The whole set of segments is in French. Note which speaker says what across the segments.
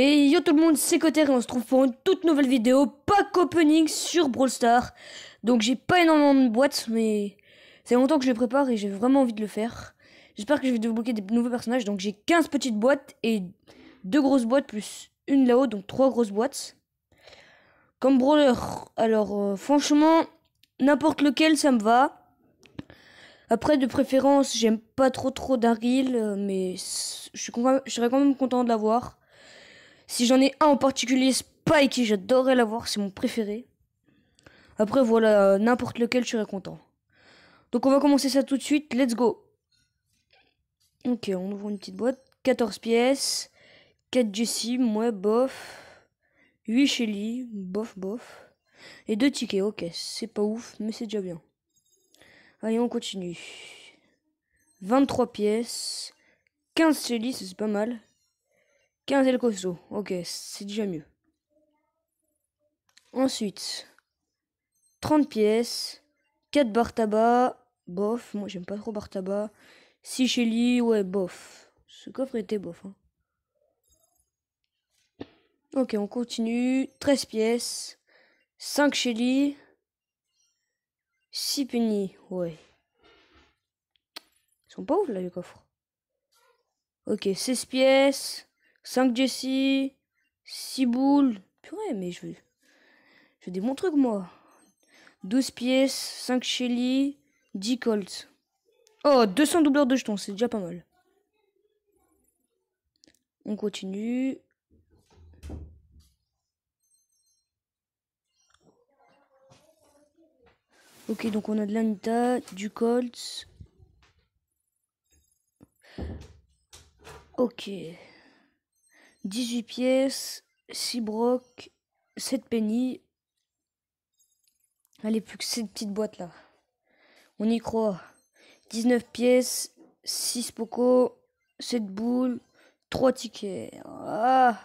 Speaker 1: Et yo tout le monde, c'est Cotter et on se trouve pour une toute nouvelle vidéo pack opening sur Brawl Stars. Donc j'ai pas énormément de boîtes, mais c'est longtemps que je les prépare et j'ai vraiment envie de le faire. J'espère que je vais débloquer des nouveaux personnages. Donc j'ai 15 petites boîtes et deux grosses boîtes plus une là-haut, donc trois grosses boîtes. Comme brawler, alors euh, franchement, n'importe lequel ça me va. Après, de préférence, j'aime pas trop trop Daryl euh, mais je, je serais quand même content de l'avoir. Si j'en ai un en particulier, Spikey, j'adorerais l'avoir, c'est mon préféré. Après, voilà, n'importe lequel, je serais content. Donc, on va commencer ça tout de suite. Let's go. Ok, on ouvre une petite boîte. 14 pièces. 4 Jessie, moi, bof. 8 Shelly, bof, bof. Et 2 tickets, ok, c'est pas ouf, mais c'est déjà bien. Allez, on continue. 23 pièces. 15 Shelly, c'est pas mal. 15 et le costaud. Ok, c'est déjà mieux. Ensuite, 30 pièces, 4 barres tabac, bof, moi j'aime pas trop bar tabac. 6 chélis, ouais, bof. Ce coffre était bof. Hein. Ok, on continue. 13 pièces, 5 chélis, 6 pennies, ouais. Ils sont pas ouf là les coffres. Ok, 16 pièces, 5 Jessie, 6 boules. Purée, mais je veux. Je veux des bons trucs, moi. 12 pièces, 5 Shelly, 10 Colts. Oh, 200 doubleurs de jetons, c'est déjà pas mal. On continue. Ok, donc on a de l'Anita, du Colts. Ok. 18 pièces, 6 brocs, 7 pennies. Allez, plus que cette petite boîte là. On y croit. 19 pièces, 6 pocos, 7 boules, 3 tickets. 24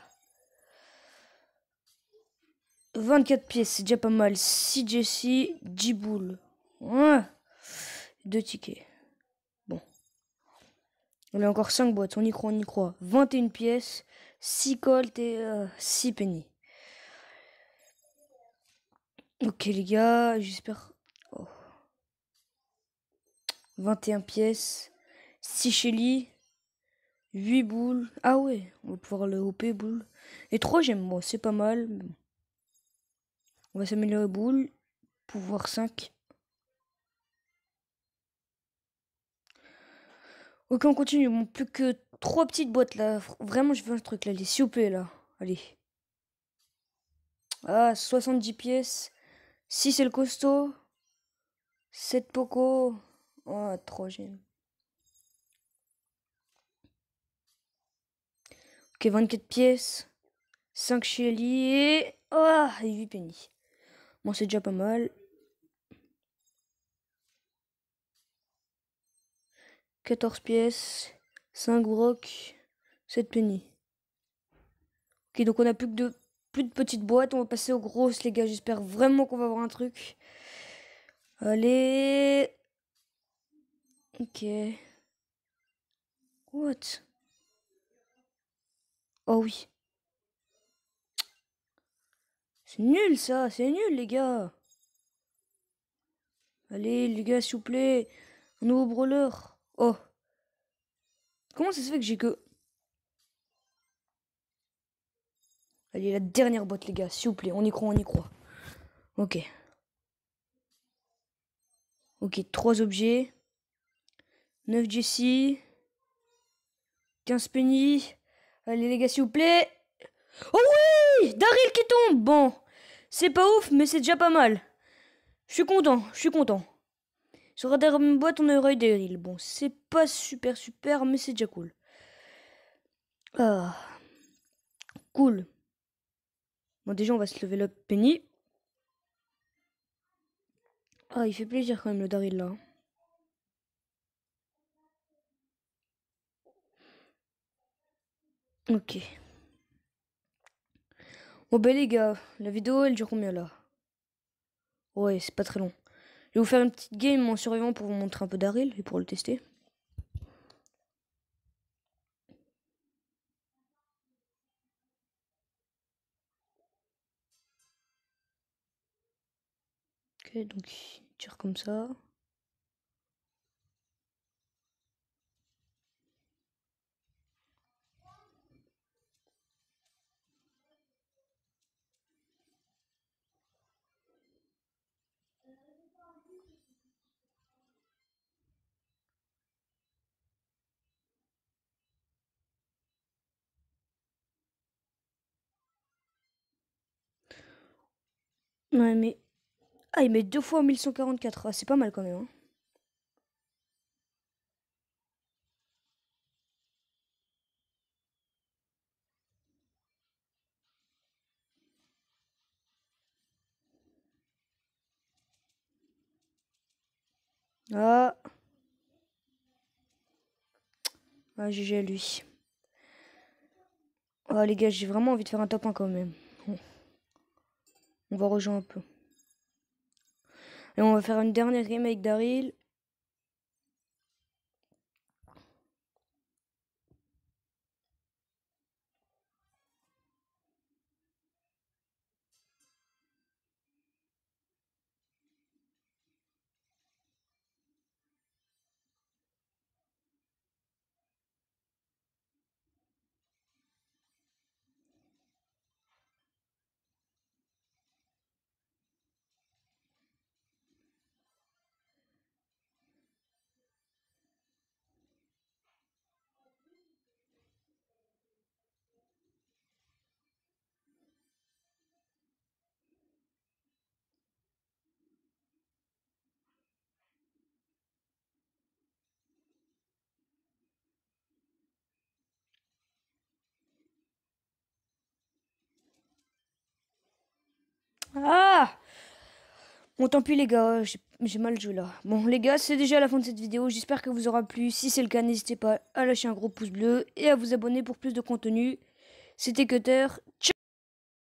Speaker 1: ah. pièces, c'est déjà pas mal. 6 Jessie, 10 boules. Ah hein. 2 tickets. Bon. On a encore 5 boîtes, on y croit, on y croit. 21 pièces, 6 gold et 6 euh, pennies. Ok les gars, j'espère... 21 pièces, 6 chélis. 8 boules. Ah ouais, on va pouvoir le OP boule. Et 3 j'aime moi, c'est pas mal. On va s'améliorer boule. Pouvoir 5. Ok, on continue. Bon, plus que Trois petites boîtes, là. Vraiment, je veux un truc là. Allez, s'il vous là. Allez. Ah, 70 pièces. 6 c'est le costaud. 7 poco. Ah, trop j'aime. Ok, 24 pièces. 5 shelly et... Ah, 8 pennies. Bon, c'est déjà pas mal. 14 pièces. 5 brocs, 7 pennies. Ok, donc on a plus que de, plus de petites boîtes. On va passer aux grosses, les gars. J'espère vraiment qu'on va avoir un truc. Allez. Ok. What? Oh oui. C'est nul ça, c'est nul les gars. Allez les gars, s'il vous plaît. Un nouveau brawler. Oh. Comment ça se fait que j'ai que... Allez, la dernière boîte, les gars, s'il vous plaît. On y croit, on y croit. Ok. Ok, 3 objets. 9 Jessie. 15 Penny. Allez, les gars, s'il vous plaît. Oh oui Daryl qui tombe Bon, c'est pas ouf, mais c'est déjà pas mal. Je suis content, je suis content. Sur la dernière boîte on eu de Daryl. Bon, c'est pas super super, mais c'est déjà cool. Ah. Cool. Bon, déjà, on va se lever le Penny. Ah, il fait plaisir quand même le Daryl là. Ok. Bon, ben les gars, la vidéo elle dure combien là Ouais, c'est pas très long. Je vais vous faire une petite game en survivant pour vous montrer un peu d'Aril et pour le tester. Ok, donc il tire comme ça. Ouais, mais. Ah, il met deux fois 1144. Ah, c'est pas mal quand même. Hein. Ah. Ah, GG à lui. Ah, les gars, j'ai vraiment envie de faire un top 1 quand même. Bon. On va rejoindre un peu. Et on va faire une dernière game avec Daryl. Ah Bon, tant pis les gars, j'ai mal joué là. Bon, les gars, c'est déjà la fin de cette vidéo. J'espère que vous aura plu. Si c'est le cas, n'hésitez pas à lâcher un gros pouce bleu et à vous abonner pour plus de contenu. C'était Cutter. Ciao